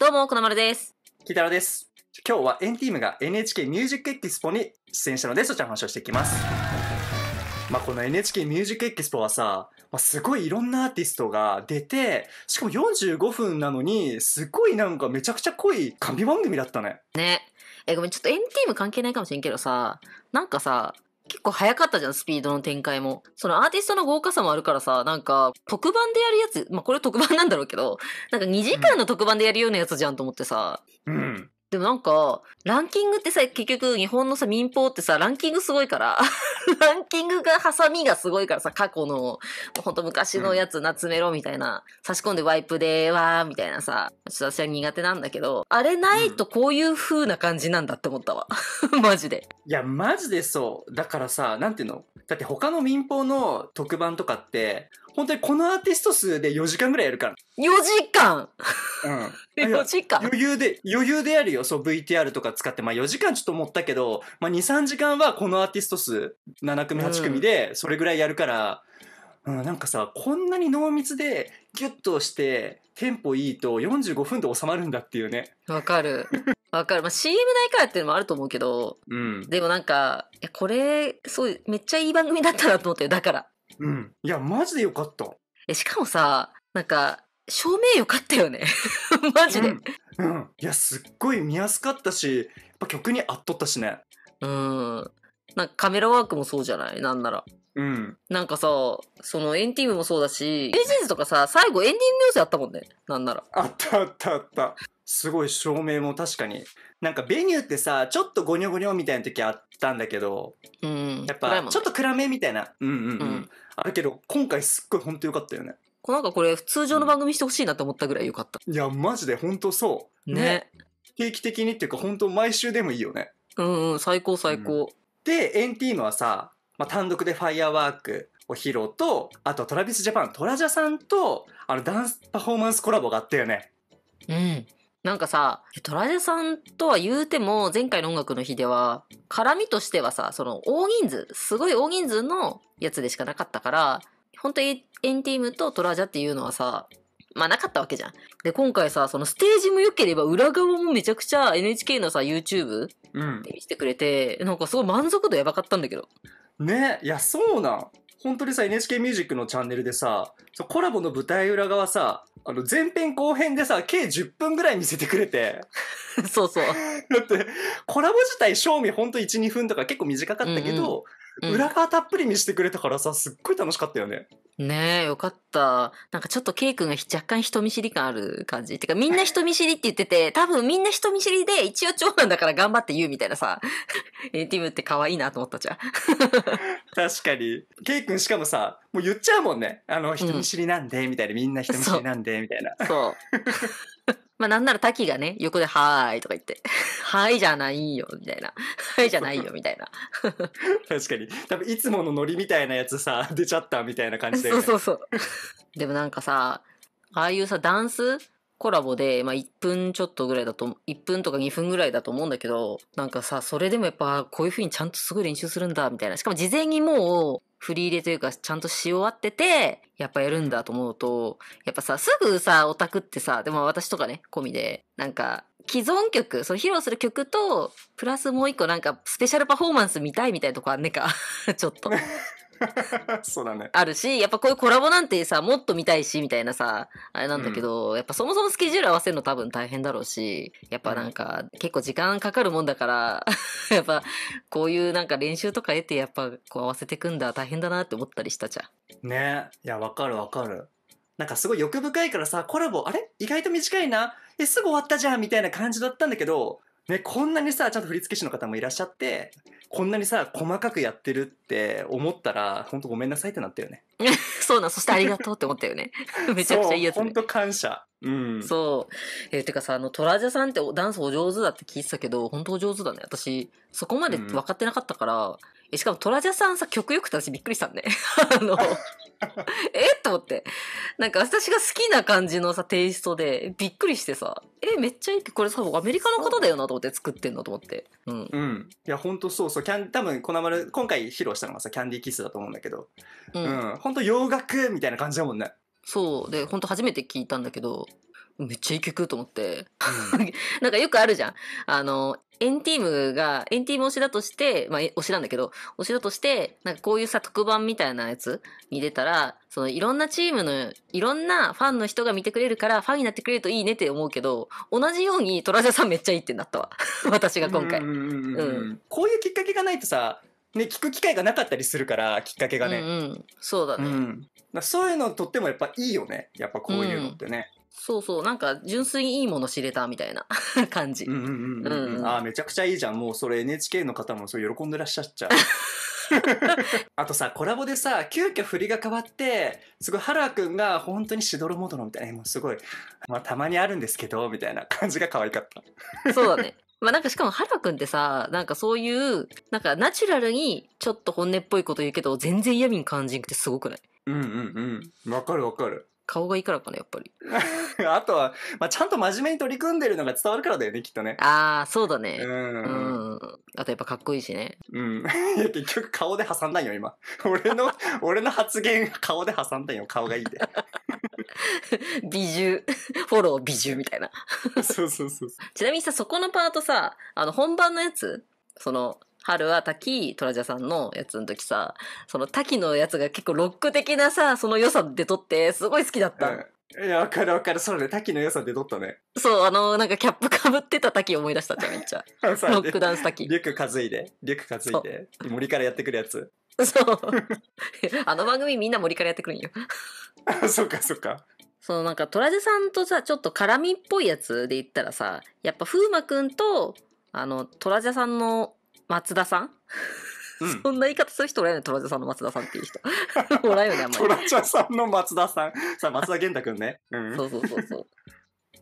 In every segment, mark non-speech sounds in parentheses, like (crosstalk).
どうも、このまるです。キタロです。今日はエンティームが NHK ミュージックエキスポに出演したので、そちらの話をしていきます。まあ、この NHK ミュージックエキスポはさ、まあ、すごいいろんなアーティストが出て、しかも45分なのに、すごいなんかめちゃくちゃ濃い神番組だったね。ね。え、ごめん、ちょっとエンティーム関係ないかもしれんけどさ、なんかさ、結構早かったじゃん、スピードの展開も。そのアーティストの豪華さもあるからさ、なんか、特番でやるやつ、まあ、これ特番なんだろうけど、なんか2時間の特番でやるようなやつじゃんと思ってさ、うん。でもなんか、ランキングってさ、結局日本のさ、民放ってさ、ランキングすごいから、(laughs) ランキングが、ハサミがすごいからさ、過去の、ほんと昔のやつ、夏メロみたいな、差し込んでワイプで、わー、みたいなさ、ちょっと私は苦手なんだけど、あれないとこういう風な感じなんだって思ったわ。(laughs) マジで。いや、マジでそう。だからさ、なんていうのだって他の民放の特番とかって、本当にこのアーティスト数で4時間ぐらいやるから。4時間うん。4 (laughs) 時間余裕で、余裕でやるよ。そう、VTR とか使って。まあ4時間ちょっと思ったけど、まあ2、3時間はこのアーティスト数、7組、8組で、それぐらいやるから、うん、なんかさ、こんなに濃密で、ギュッとして、テンポいいと45分で収まるんだっていうね。わかる。わかる。まあ CM 代からっていうのもあると思うけど、うん。でもなんか、え、これ、そう、めっちゃいい番組だったなと思ってだから。うん。いや、マジでよかった。え、しかもさ、なんか、照明よかったよね。(laughs) マジで、うん、うん。いや、すっごい見やすかったし、やっぱ曲に合っとったしね。うん。なんかカメラワークもそうじゃないなんなら。うん。なんかさ、そのエンティームもそうだし、エージーズとかさ、最後エンディング要素やったもんね。なんなら。あったあったあった。すごい照明も確かに。なんかベニューってさ、ちょっとゴニョゴニョみたいな時あったんだけど、うん。やっぱ、ちょっと暗めみたいな。うんうんうん。うん、あるけど、今回すっごい本当よかったよね。なんかこれ、通常の番組してほしいなと思ったぐらいよかった。いや、マジで本当そう。ね。ね定期的にっていうか、本当毎週でもいいよね。うんうん、最高最高。うんで、エンティーノはさ、まあ、単独でファイアワークを披露と、あとトラビスジャパン、トラジャさんと、あの、ダンスパフォーマンスコラボがあったよね。うん。なんかさ、トラジャさんとは言うても、前回の音楽の日では、絡みとしてはさ、その大人数、すごい大人数のやつでしかなかったから、本当にエンティームとトラジャっていうのはさ、まあなかったわけじゃん。で、今回さ、そのステージも良ければ裏側もめちゃくちゃ NHK のさ、YouTube で見せてくれて、うん、なんかすごい満足度やばかったんだけど。ねいやそうなん本当にさ NHK ミュージックのチャンネルでさコラボの舞台裏側さあの前編後編でさ計10分ぐらい見せてくれて (laughs) そうそうだってコラボ自体賞味ほんと12分とか結構短かったけど、うんうん、裏側たっぷり見せてくれたからさすっごい楽しかったよねねえ、よかった。なんかちょっと K 君が若干人見知り感ある感じ。てかみんな (laughs) 人見知りって言ってて、多分みんな人見知りで一応長男だから頑張って言うみたいなさ、エ (laughs) ティムって可愛いなと思ったじゃん。(laughs) 確かに。K 君しかもさ、もう言っちゃうもんね。あの、人見知りなんで、みたいな、みんな人見知りなんで、みたいな。そうまあなんなら滝がね、横ではーいとか言って、(laughs) はいじゃないよ、みたいな。(laughs) はいじゃないよ、みたいな。(laughs) 確かに。多分いつものノリみたいなやつさ、出ちゃったみたいな感じだよね。そうそうそう。でもなんかさ、ああいうさ、ダンスコラボで、まあ、1分ちょっとぐらいだと、1分とか2分ぐらいだと思うんだけど、なんかさ、それでもやっぱこういう風にちゃんとすごい練習するんだ、みたいな。しかも事前にもう、振り入れというか、ちゃんとし終わってて、やっぱやるんだと思うと、やっぱさ、すぐさ、オタクってさ、でも私とかね、込みで、なんか、既存曲、その披露する曲と、プラスもう一個なんか、スペシャルパフォーマンス見たいみたいなとこあんねか。(laughs) ちょっと。(laughs) そうだね。あるし、やっぱこういうコラボなんてさ、もっと見たいし、みたいなさ、あれなんだけど、うん、やっぱそもそもスケジュール合わせるの多分大変だろうし、やっぱなんか、結構時間かかるもんだから、(laughs) やっぱこういうなんか練習とか得て、やっぱこう合わせてくんだ大変だなって思ったりしたじゃん。ねいや、わかるわかる。なんかすごい欲深いからさ、コラボ、あれ意外と短いな。え、すぐ終わったじゃんみたいな感じだったんだけど、ね、こんなにさ、ちゃんと振付師の方もいらっしゃって、こんなにさ、細かくやってるって思ったら、ほんとごめんなさいってなったよね。(laughs) そうな、そしてありがとうって思ったよね。(laughs) めちゃくちゃいいやつ、ね。ほんと感謝。うん。そう。えー、てかさ、あの、トラジャさんってダンスお上手だって聞いてたけど、ほんとお上手だね。私、そこまで分かってなかったから、うんしかもトラジャさんさ、曲よくて私びっくりしたんね。(laughs) あの、えと思って。なんか私が好きな感じのさ、テイストで、びっくりしてさ、え、めっちゃいいこれさ、アメリカの方だよなと思って作ってんのと思って。うん。うん。いや、ほんとそうそう。キャン、多分、この丸今回披露したのがさ、キャンディーキスだと思うんだけど。うん。うん、ほんと洋楽みたいな感じだもんね。そう。で、ほんと初めて聞いたんだけど、めっちゃいい曲と思って。(laughs) なんかよくあるじゃん。あの、エンティームが、エンティーム推しだとして、まあ推しなんだけど、推しだとして、なんかこういうさ、特番みたいなやつに出たら、そのいろんなチームの、いろんなファンの人が見てくれるから、ファンになってくれるといいねって思うけど、同じようにトラジャさんめっちゃいいってなったわ。(laughs) 私が今回。うん、うん、こういうきっかけがないとさ、ね、聞く機会がなかったりするからきっかけがね、うんうん、そうだね、うん、だそういうのとってもやっぱいいよねやっぱこういうのってね、うん、そうそう、なんか純粋にいいもの知れたみたいな (laughs) 感じ。うんうんうんうん。うん、ああ、めちゃくちゃいいじゃん。もうそれ NHK の方もそう喜んでらっしゃっちゃう。(laughs) あとさコラボでさ急遽振りが変わってすごいハラくんが本当にしどろもどろみたいなもうすごい、まあ、たまにあるんですけどみたいな感じが可愛かったそうだねまあなんかしかも原ラくんってさなんかそういうなんかナチュラルにちょっと本音っぽいこと言うけど全然嫌味に感じんくてすごくないうんうんうんわかるわかる顔がいいからかな、やっぱり。(laughs) あとは、まあ、ちゃんと真面目に取り組んでるのが伝わるからだよね、きっとね。ああ、そうだね。うんうん、あとやっぱかっこいいしね。うん。(laughs) いや、結局顔で挟んだんよ、今。(laughs) 俺の、俺の発言、顔で挟んだんよ、顔がいいで。美獣、フォロー美獣みたいな。そうそうそうそう。ちなみにさ、そこのパートさ、あの、本番のやつ、その、春は滝、トラジャさんのやつの時さ、その滝のやつが結構ロック的なさ、その良さで撮って、すごい好きだった。うんいや、わかるわかる。そうね。滝の良さで撮ったね。そう、あの、なんかキャップかぶってた滝思い出したじゃん、めっちゃ。(laughs) ロックダンス滝。リュック担いで、リュック担いで、森からやってくるやつ。そう。(laughs) あの番組みんな森からやってくるんよ。(laughs) あ、そっかそっか。そのなんか、トラジさんとさ、ちょっと絡みっぽいやつで言ったらさ、やっぱ風磨くんと、あの、トラジャさんの松田さんうん、そんな言い方する人おらんよね、トラジャさんの松田さんっていう人。(laughs) おらんよね、あんまり。トラジャさんの松田さん。さ、あ、松田玄太くんね。うん。そうそうそうそう。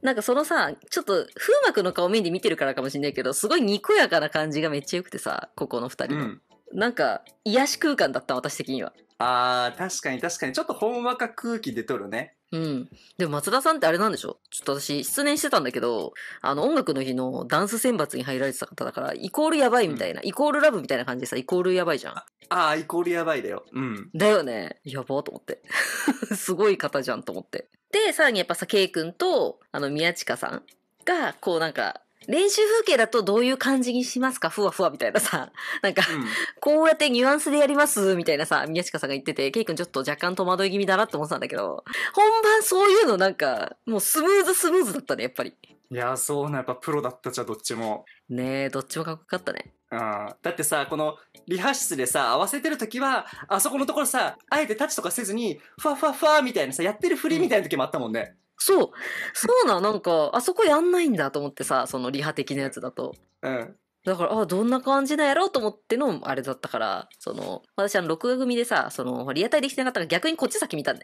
なんかそのさ、ちょっと風磨の顔面で見てるからかもしんないけど、すごいにこやかな感じがめっちゃ良くてさ、ここの二人の、うん。なんか、癒し空間だった、私的には。あー、確かに確かに。ちょっとほんわか空気出とるね。うん。でも松田さんってあれなんでしょちょっと私、失念してたんだけど、あの、音楽の日のダンス選抜に入られてた方だから、イコールやばいみたいな、うん、イコールラブみたいな感じでさ、イコールやばいじゃん。ああ、イコールやばいだよ。うん。だよね。やばと思って。(laughs) すごい方じゃんと思って。で、さらにやっぱさ、ケ君と、あの、宮近さんが、こうなんか、練習風景だとどういう感じにしますかふわふわみたいなさ。(laughs) なんか、うん、こうやってニュアンスでやりますみたいなさ、宮近さんが言ってて、ケイ君ちょっと若干戸惑い気味だなって思ってたんだけど、本番そういうのなんか、もうスムーズスムーズだったね、やっぱり。いやそうな、やっぱプロだったじゃどっちも。ねえ、どっちもかっこよかったね。うん、だってさこのリハ室でさ合わせてる時はあそこのところさあえてタッチとかせずにふわふわふわみたいなさやってる振りみたいな時もあったもんね、そうそうななんかあそこやんないんだと思ってさそのリハ的なやつだと。うんだからあどんな感じなんやろうと思ってのあれだったからその私は録画組でさそのリアタイできてなかったから逆にこっち先見たんよ。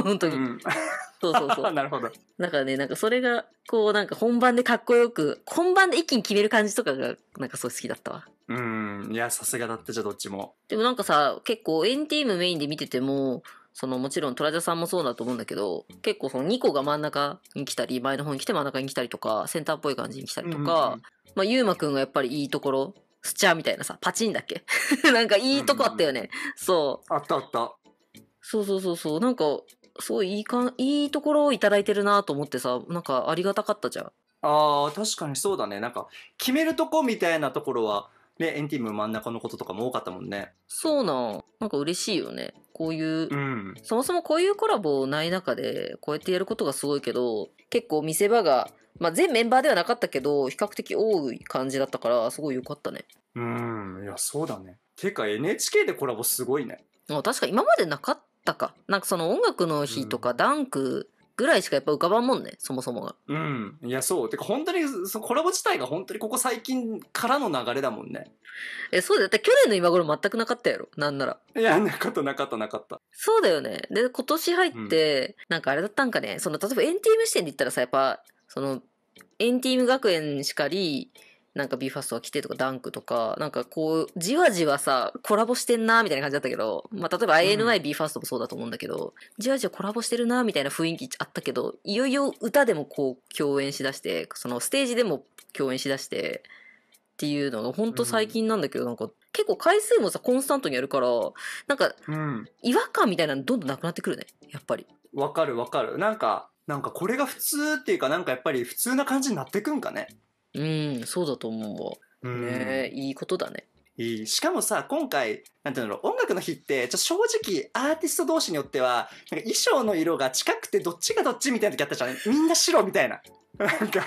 (laughs) 本当に、うん、そうそうそう (laughs) なるほどだからねなんかそれがこうなんか本番でかっこよく本番で一気に決める感じとかがなんかそう好きだったわうんいやさすがだったじゃどっちもでもなんかさ結構エンティームメインで見ててもそのもちろんトラジャさんもそうだと思うんだけど結構その2個が真ん中に来たり前の方に来て真ん中に来たりとかセンターっぽい感じに来たりとか、まあゆうまくんがやっぱりいいところスチャーみたいなさパチンだっけ (laughs) なんかいいとこあったよね、うんうん、そうあったあったそうそうそうそうなんかそういいかいいところを頂いてるなと思ってさなんかありがたかったじゃんあー確かにそうだねなんか決めるとこみたいなところはねエンティム真ん中のこととかも多かったもんねそうなんなんか嬉しいよねこういう、うん、そもそもこういうコラボない中で、こうやってやることがすごいけど、結構見せ場が、まあ、全メンバーではなかったけど、比較的多い感じだったから、すごい良かったね。うん、いや、そうだね。てか NHK でコラボすごいね。確か今までなかったか。なんかその音楽の日とか、ダンク、うんぐらいしかやっぱ浮かばんもんね、そもそもが。うん。いや、そう。てか、本当に、そのコラボ自体が本当にここ最近からの流れだもんね。え、そうだよ。だ去年の今頃全くなかったやろ。なんなら。いや、なかったなかったなかった。そうだよね。で、今年入って、うん、なんかあれだったんかね。その、例えばエンティーム視点で言ったらさ、やっぱ、その、エンティーム学園しかり、なんか BE:FIRST が来てとかダンクとか、なんかこう、じわじわさ、コラボしてんなみたいな感じだったけど、まあ例えば INI、BE:FIRST もそうだと思うんだけど、じわじわコラボしてるなみたいな雰囲気あったけど、いよいよ歌でもこう共演しだして、そのステージでも共演しだして、っていうのが本当最近なんだけど、うん、なんか結構回数もさコンスタントにやるからなんか、うん、違和感みたいなのどんどんなくなってくるねやっぱりわかるわかるなんかなんかこれが普通っていうかなんかやっぱり普通な感じになってくんかねうんそうだと思う、いいことだねいいしかもさ今回なんていうの音楽の日ってちょ正直アーティスト同士によってはなんか衣装の色が近くてどっちがどっちみたいな時あったじゃんみんな白みたいななんか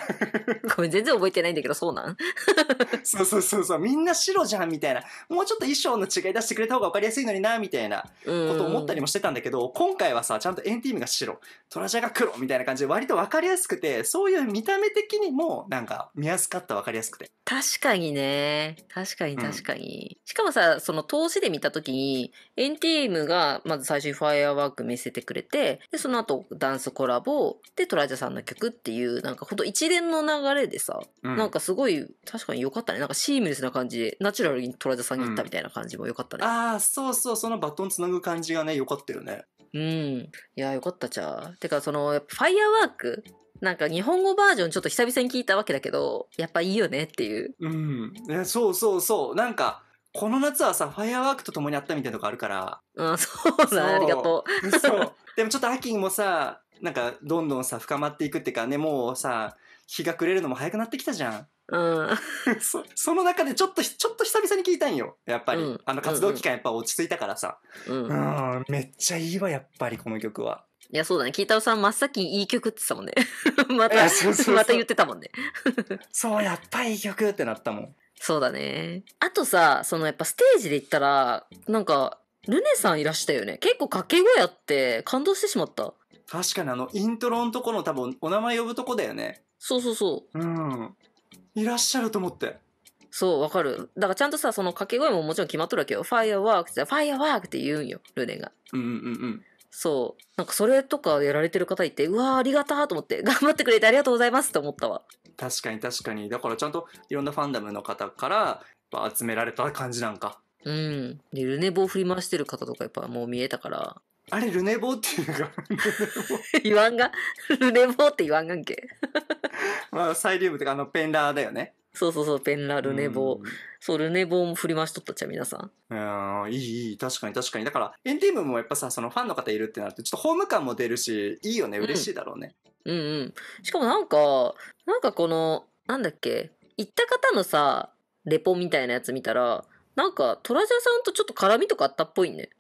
ごめん、全然覚えてないんだけど、そうなん (laughs) そうそうそうそう、みんな白じゃん、みたいな。もうちょっと衣装の違い出してくれた方が分かりやすいのにな、みたいなこと思ったりもしてたんだけど、今回はさ、ちゃんとエンティームが白、トラジャが黒、みたいな感じで割と分かりやすくて、そういう見た目的にも、なんか、見やすかった、分かりやすくて。確かにね。確かに確かに。うん、しかもさ、その投資で見た時に、エンティームが、まず最初にファイアワーク見せてくれて、で、その後、ダンスコラボ、で、トラジャさんの曲っていう、なんかかほんと一連の流れでさ、うん、なんかすごい確かに良かったねなんかシームレスな感じでナチュラルに虎田さんに行ったみたいな感じも良かったね、うん、ああそうそうそのバトンつなぐ感じがね良かったよねうんいや良かったじゃあてかそのファイアワークなんか日本語バージョンちょっと久々に聞いたわけだけどやっぱいいよねっていううんそうそうそうなんかこの夏はさファイアワークと共にあったみたいなとこあるからうんそうだありがとうそうでもちょっと秋もさなんかどんどんさ深まっていくっていうかねもうさ日が暮れるのも早くなってきたじゃん。うん、(laughs) そその中でちょっとちょっと久々に聞いたんよやっぱり、うん、あの活動期間やっぱ落ち着いたからさ、うん、うんめっちゃいいわやっぱりこの曲はいやそうだねいたおさん真っ先いい曲って言ってたもんね (laughs) またまた言ってたもんね (laughs) そうやっぱいい曲ってなったもんそうだねあとさそのやっぱステージで言ったらなんかルネさんいらしたよね結構掛け声あって感動してしまった確かにあの、イントロのとこの多分、お名前呼ぶとこだよね。そうそうそう。うん。いらっしゃると思って。そう、わかる。だからちゃんとさ、その掛け声ももちろん決まっとるわけよ。ファイアワークって、ファイアワークって言うんよ、ルネが。うんうんうん。そう。なんかそれとかやられてる方いて、うわーありがたーと思って、(laughs) 頑張ってくれてありがとうございますって思ったわ。確かに確かに。だからちゃんといろんなファンダムの方から集められた感じなんか。うん。ルネ棒振り回してる方とかやっぱもう見えたから。あれ、ルネボーっていうか、(laughs) 言わんが、ルネボーって言わんがんけ。(laughs) まあ、サイリウムってか、あの、ペンラーだよね。そうそうそう、ペンラ、ルネボー。うんそう、ルネボーも振り回しとったっちゃ、皆さん。うん、いい、いい、確かに確かに。だから、エンディームもやっぱさ、そのファンの方いるってなると、ちょっとホーム感も出るし、いいよね、嬉しいだろうね。うん、うん、うん。しかもなんか、なんかこの、なんだっけ、行った方のさ、レポみたいなやつ見たら、なんか、トラジャさんとちょっと絡みとかあったっぽいね。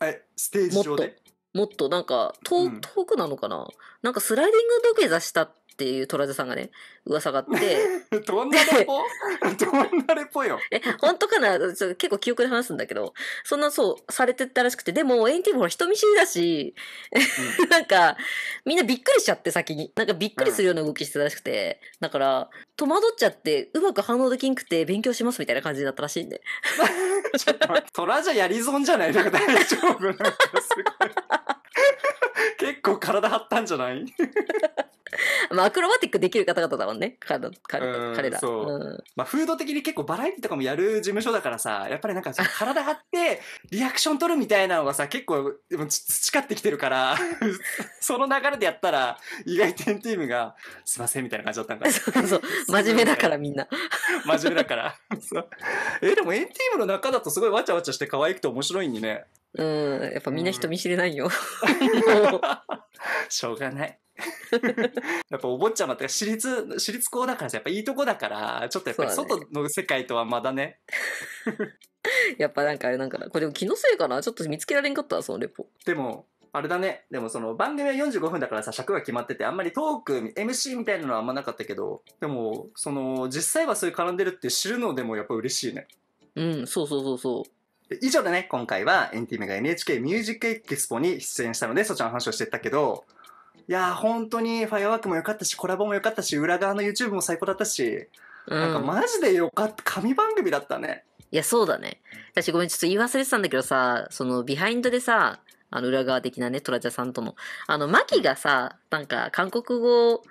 えステージ上でもっとなんか遠,、遠くなのかななんかスライディング土下座したっていうトラさんがね、噂があって。(laughs) どんなレポ (laughs) どんなレポよ。え、本当かなちょっと結構記憶で話すんだけど、そんなそう、されてたらしくて、でも、エンティーほら人見知りだし、(laughs) なんか、みんなびっくりしちゃって先に。なんかびっくりするような動きしてたらしくて、だから、戸惑っちゃって、うまく反応できんくて勉強しますみたいな感じだったらしいんで。ちょっとトラじゃやり損じゃないなんか大丈夫なんかすごい。(laughs) 結構体張ったんじゃない (laughs) まあ、アクロバティックできる方々だもんね。彼彼ら。そう。うん、まあ、風土的に結構バラエティとかもやる事務所だからさ、やっぱりなんか体張って、リアクション取るみたいなのがさ、結構培ってきてるから、(laughs) その流れでやったら、意外とチームが、すいませんみたいな感じだったんだ。そうそう。真面目だからみんな。真面目だから。え、でもエンティームの中だとすごいわちゃわちゃして可愛くて面白いんにね。うん、やっぱみんな人見知りないよ。しょうがない。(laughs) やっぱお坊ちゃまって私立、私立校だからやっぱいいとこだから、ちょっとやっぱり外の世界とはまだね。(laughs) やっぱなんかあれなんかな、これでも気のせいかなちょっと見つけられんかった、そのレポ。でも、あれだね。でもその番組は45分だからさ、尺が決まってて、あんまりトーク、MC みたいなのはあんまなかったけど、でも、その、実際はそういう絡んでるって知るのでもやっぱ嬉しいね。うん、そうそうそうそう。以上でね、今回はエンティメが NHK ミュージックエキスポに出演したので、そちらの話をしてったけど、いやー、本当にファイアワークも良かったし、コラボも良かったし、裏側の YouTube も最高だったし、うん、なんかマジでよかった、神番組だったね。いや、そうだね。私ごめん、ちょっと言い忘れてたんだけどさ、その、ビハインドでさ、あの、裏側的なね、トラジャさんとの、あの、マキがさ、なんか、韓国語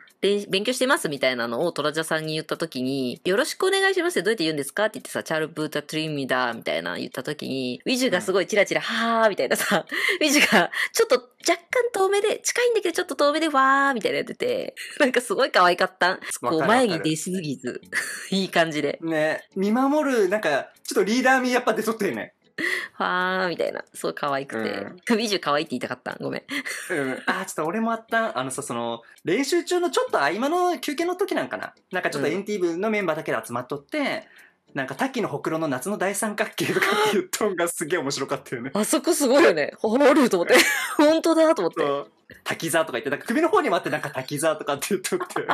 勉強してますみたいなのをトラジャさんに言った時に、よろしくお願いしますってどうやって言うんですかって言ってさ、チャルブータトリミダーみたいな言った時に、ウィジュがすごいチラチラ、はーみたいなさ、(laughs) ウィジュがちょっと若干遠目で、近いんだけどちょっと遠目でわーみたいなやってて、なんかすごい可愛かった。(laughs) こう前に出しすぎず、(laughs) いい感じで。ね見守る、なんか、ちょっとリーダー味やっぱ出とってるね。(laughs) はーみたいな。そう可愛くて。う首中可愛いって言いたかった。ごめん。うん。あ、ちょっと俺もあった。あのさ、その、練習中のちょっと合間の休憩の時なんかな。なんかちょっとエンティーブのメンバーだけで集まっとって、うん、なんか滝のほくろの夏の大三角形とかっていがすげえ面白かったよね。あそこすごいよね。ホ (laughs) ールと思って。(laughs) 本当だと思って。滝沢とか言って、なんか首の方にもあってなんか滝沢とかって言っとって。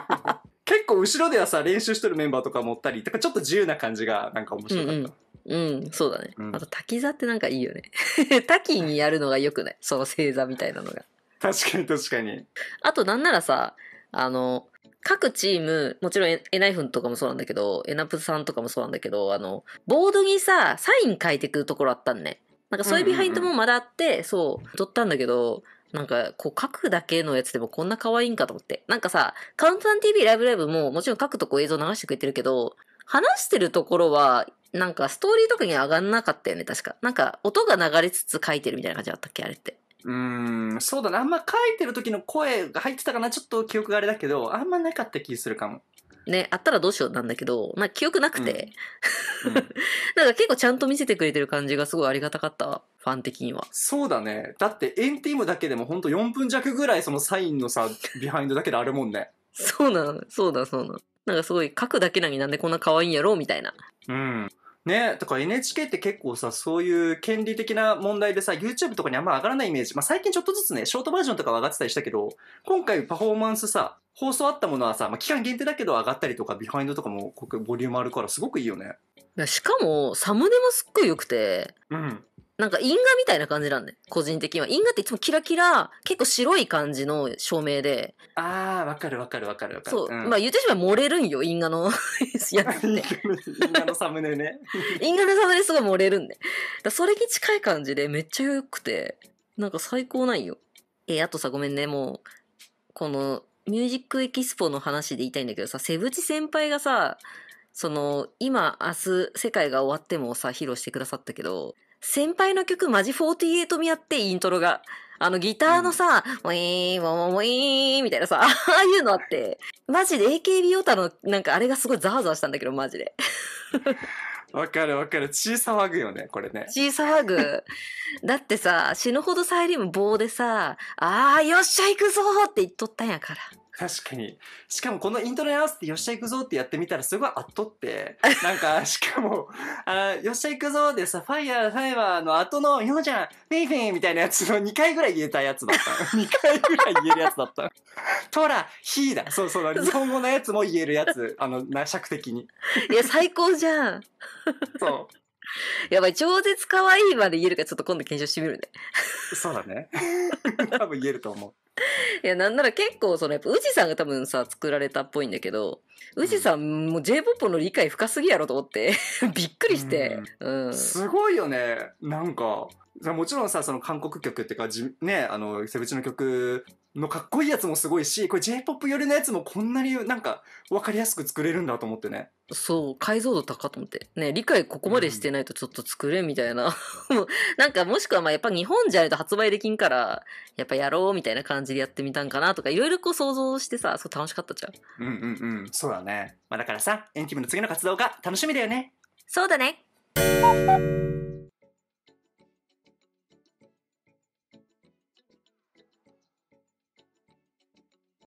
結構後ろではさ、練習してるメンバーとか持ったり、とかちょっと自由な感じがなんか面白かった。うんうんうん、そうだね。うん、あと滝座ってなんかいいよね。(laughs) 滝にやるのがよくないその星座みたいなのが。確かに確かに。あとなんならさ、あの、各チーム、もちろんエナイフンとかもそうなんだけど、エナプさんとかもそうなんだけど、あの、ボードにさ、サイン書いてくるところあったんね。なんかそういうビハインドもまだあって、そう、撮ったんだけど、なんか、こう書くだけのやつでもこんな可愛いんかと思って。なんかさ、カウントダウン TV ライブライブももちろん書くとこ映像流してくれてるけど、話してるところはなんかストーリーとかに上がんなかったよね、確か。なんか音が流れつつ書いてるみたいな感じだったっけ、あれって。うん、そうだな。あんま書いてる時の声が入ってたかな。ちょっと記憶があれだけど、あんまなかった気するかも。ね、あったらどうしようなんだけど、まあ記憶なくて。うん、(laughs) うん、なんか結構ちゃんと見せてくれてる感じがすごいありがたかった、ファン的には。そうだね。だってエンティームだけでもほんと4分弱ぐらいそのサインのさ、ビハインドだけであるもんね。(laughs) そうなの、そうだそうなの。なんかすごい書くだけなのになんでこんな可愛いんやろうみたいな。うん。ねとか NHK って結構さ、そういう権利的な問題でさ、YouTube とかにあんま上がらないイメージ。まあ、最近ちょっとずつね、ショートバージョンとかは上がってたりしたけど、今回パフォーマンスさ、放送あったものはさ、まあ、期間限定だけど上がったりとか、ビハインドとかもボリュームあるからすごくいいよね。しかも、サムネもすっごい良くて、うん。なんか因果みたいな感じなんで、個人的には。因果っていつもキラキラ、結構白い感じの照明で。あー、わかるわかるわかるわかる。そう。うん、まあ言ってしまえば漏れるんよ、因果の (laughs) やつって。(laughs) 因果のサムネね。因果のサムネすごい漏れるんで。だそれに近い感じでめっちゃ良くて、なんか最高なんよ。えー、あとさ、ごめんね、もう、この、ミュージックエキスポの話で言いたいんだけどさ、瀬淵先輩がさ、その、今、明日、世界が終わってもさ、披露してくださったけど、先輩の曲マジ48見合ってイントロが。あのギターのさ、ウィーン、ウォン、ウィーンみたいなさ、(laughs) ああいうのあって、マジで AKB オタのなんかあれがすごいザワザワしたんだけど、マジで。わかるわかる。血騒ぐよね、これね。血騒ぐ。だってさ、死ぬほどサイリウム棒でさ、ああ、よっしゃ行くぞって言っとったんやから。確かに。しかもこのイントロに合わせてよっしゃ行くぞってやってみたらすごいあっとって、(laughs) なんか、しかも、あよっしゃ行くぞでさ、ファイヤー、ファイヤーの後の、ようちゃん、フェイフェイみたいなやつの2回ぐらい言えたやつだった。2 (laughs) 回ぐらい言えるやつだった。トラ、ヒーだ。そうそう、日本語のやつも言えるやつ、あの、な、尺的に。いや、最高じゃん。そう。やばい、超絶可愛いまで言えるかちょっと今度検証してみるね。そうだね。(laughs) 多分言えると思う。いや、なんなら結構、その、やっぱ、宇治さんが多分さ、作られたっぽいんだけど、宇治さん、もう J-POP の理解深すぎやろと思って (laughs) びっくりして、うん。うん、すごいよね。なんか、もちろんさ、その韓国曲ってか、ね、あの、セブチの曲のかっこいいやつもすごいし、これ J-POP 寄りのやつもこんなになんか分かりやすく作れるんだと思ってね。そう、解像度高と思って。ね、理解ここまでしてないとちょっと作れみたいな。(laughs) なんかもしくはまあやっぱ日本じゃないと発売できんから、やっぱやろうみたいな感じでやってみたんかなとか、いろいろこう想像してさ、そう楽しかったじゃん。うんうんうん、そうだね。まあだからさ、エンキムの次の活動が楽しみだよね。そうだね。